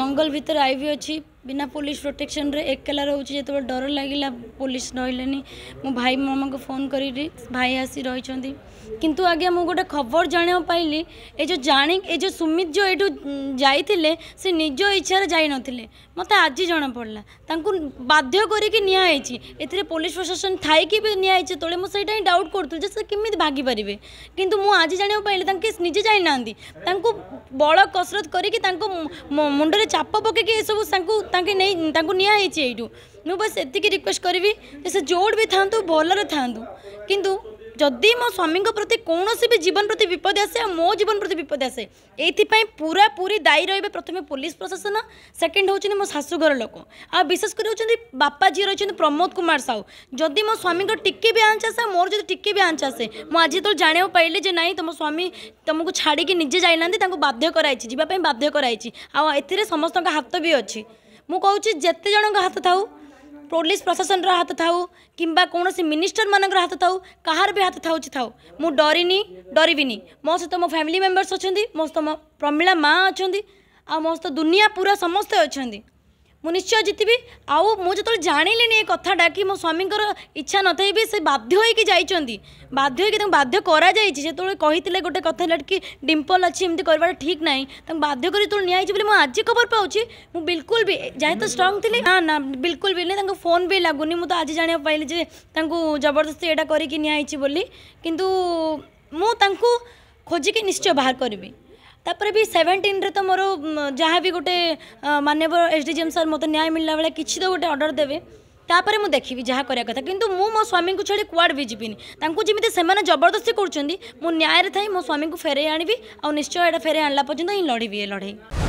ଜଙ୍ଗଲ ଭିତରେ ଆଇଭି ଅଛି ବିନା ପୋଲିସ ପ୍ରୋଟେକ୍ସନରେ ଏକଲା ରହୁଛି ଯେତେବେଳେ ଡର ଲାଗିଲା ପୋଲିସ ରହିଲେନି ମୋ ଭାଇ ମାମାଙ୍କୁ ଫୋନ୍ କରିଲି ଭାଇ ଆସି ରହିଛନ୍ତି କିନ୍ତୁ ଆଜ୍ଞା ମୁଁ ଗୋଟେ ଖବର ଜାଣିବାକୁ ପାଇଲି ଏ ଯେଉଁ ଜାଣି ଏ ଯେଉଁ ସୁମିତ ଯେଉଁ ଏଇଠୁ ଯାଇଥିଲେ ସେ ନିଜ ଇଚ୍ଛାରେ ଯାଇନଥିଲେ ମୋତେ ଆଜି ଜଣାପଡ଼ିଲା ତାଙ୍କୁ ବାଧ୍ୟ କରିକି ନିଆହେଇଛି ଏଥିରେ ପୋଲିସ ପ୍ରଶାସନ ଥାଇକି ବି ନିଆହେଇଛି ତଳେ ମୁଁ ସେଇଟା ହିଁ ଡାଉଟ୍ କରୁଥିଲି ଯେ ସେ କେମିତି ଭାଗିପାରିବେ କିନ୍ତୁ ମୁଁ ଆଜି ଜାଣିବାକୁ ପାଇଲି ତାଙ୍କେ ନିଜେ ଯାଇନାହାନ୍ତି ତାଙ୍କୁ ବଳ କସରତ କରିକି ତାଙ୍କ ମୁଣ୍ଡରେ ଚାପ ପକେଇକି ଏସବୁ ତାଙ୍କୁ ତାଙ୍କେ ନେଇ ତାଙ୍କୁ ନିଆହେଇଛି ଏଇଠୁ ମୁଁ ବାସ୍ ଏତିକି ରିକ୍ୱେଷ୍ଟ କରିବି ଯେ ସେ ଯେଉଁଠି ବି ଥାଆନ୍ତୁ ଭଲରେ ଥାଆନ୍ତୁ କିନ୍ତୁ ଯଦି ମୋ ସ୍ୱାମୀଙ୍କ ପ୍ରତି କୌଣସି ବି ଜୀବନ ପ୍ରତି ବିପଦ ଆସେ ଆଉ ମୋ ଜୀବନ ପ୍ରତି ବିପଦ ଆସେ ଏଇଥିପାଇଁ ପୁରାପୁରି ଦାୟୀ ରହିବେ ପ୍ରଥମେ ପୋଲିସ ପ୍ରଶାସନ ସେକେଣ୍ଡ ହେଉଛନ୍ତି ମୋ ଶାଶୁଘର ଲୋକ ଆଉ ବିଶେଷ କରି ହେଉଛନ୍ତି ବାପା ଯିଏ ରହିଛନ୍ତି ପ୍ରମୋଦ କୁମାର ସାହୁ ଯଦି ମୋ ସ୍ୱାମୀଙ୍କ ଟିକିଏ ବି ଆଞ୍ଚ ଆସେ ମୋର ଯଦି ଟିକିଏ ବି ଆଞ୍ଚ ଆସେ ମୁଁ ଆଜି ଯେତେବେଳେ ଜାଣିବାକୁ ପାଇଲି ଯେ ନାହିଁ ତୁମ ସ୍ୱାମୀ ତୁମକୁ ଛାଡ଼ିକି ନିଜେ ଯାଇନାହାନ୍ତି ତାଙ୍କୁ ବାଧ୍ୟ କରାଇଛି ଯିବା ପାଇଁ ବାଧ୍ୟ କରାଇଛି ଆଉ ଏଥିରେ ସମସ୍ତଙ୍କ ହାତ ବି ଅଛି ମୁଁ କହୁଛି ଯେତେ ଜଣଙ୍କ ହାତ ଥାଉ ପୋଲିସ ପ୍ରଶାସନର ହାତ ଥାଉ କିମ୍ବା କୌଣସି ମିନିଷ୍ଟରମାନଙ୍କର ହାତ ଥାଉ କାହାର ବି ହାତ ଥାଉଛି ଥାଉ ମୁଁ ଡରିନି ଡରିବିନି ମୋ ସହିତ ମୋ ଫ୍ୟାମିଲି ମେମ୍ବର୍ସ ଅଛନ୍ତି ମୋ ସହିତ ମୋ ପ୍ରମିଳା ମା' ଅଛନ୍ତି ଆଉ ମୋ ସହିତ ଦୁନିଆ ପୁରା ସମସ୍ତେ ଅଛନ୍ତି ମୁଁ ନିଶ୍ଚୟ ଜିତିବି ଆଉ ମୁଁ ଯେତେବେଳେ ଜାଣିଲିନି ଏ କଥାଟା କି ମୋ ସ୍ୱାମୀଙ୍କର ଇଚ୍ଛା ନଥାଇ ବି ସେ ବାଧ୍ୟ ହୋଇକି ଯାଇଛନ୍ତି ବାଧ୍ୟ ହୋଇକି ତାଙ୍କୁ ବାଧ୍ୟ କରାଯାଇଛି ଯେତେବେଳେ କହିଥିଲେ ଗୋଟେ କଥା ହେଲା କି ଡିମ୍ପଲ୍ ଅଛି ଏମିତି କରିବାଟା ଠିକ୍ ନାହିଁ ତାଙ୍କୁ ବାଧ୍ୟ କରି ଯେତେବେଳେ ନିଆଯାଇଛି ବୋଲି ମୁଁ ଆଜି ଖବର ପାଉଛି ମୁଁ ବିଲକୁଲ ବି ତ ଷ୍ଟ୍ରଙ୍ଗ୍ ଥିଲି ନା ନା ବିଲକୁଲ ବି ନାହିଁ ତାଙ୍କୁ ଫୋନ୍ ବି ଲାଗୁନି ମୁଁ ତ ଆଜି ଜାଣିବାକୁ ପାଇଲି ଯେ ତାଙ୍କୁ ଜବରଦସ୍ତି ଏଇଟା କରିକି ନିଆହେଇଛି ବୋଲି କିନ୍ତୁ ମୁଁ ତାଙ୍କୁ ଖୋଜିକି ନିଶ୍ଚୟ ବାହାର କରିବି ତାପରେ ବି ସେଭେଣ୍ଟିନ୍ରେ ତ ମୋର ଯାହା ବି ଗୋଟେ ମାନ୍ୟବର S D G M sir ମୋତେ ନ୍ୟାୟ ମିଳିଲା ବେଳେ କିଛି ତ ଗୋଟେ ଅର୍ଡ଼ର ଦେବେ ତାପରେ ମୁଁ ଦେଖିବି ଯାହା କରିବା କଥା କିନ୍ତୁ ମୁଁ ମୋ ସ୍ୱାମୀଙ୍କୁ ଛାଡ଼ି କୁଆଡ଼େ ବି ଯିବିନି ତାଙ୍କୁ ଯେମିତି ସେମାନେ ଜବରଦସ୍ତି କରୁଛନ୍ତି ମୁଁ ନ୍ୟାୟରେ ଥାଇ ମୋ ସ୍ୱାମୀଙ୍କୁ ଫେରାଇ ଆଣିବି ଆଉ ନିଶ୍ଚୟ ଏଇଟା ଫେରାଇ ଆଣିଲା ପର୍ଯ୍ୟନ୍ତ ହିଁ ଲଢ଼ିବି ଏ ଲଢ଼େଇ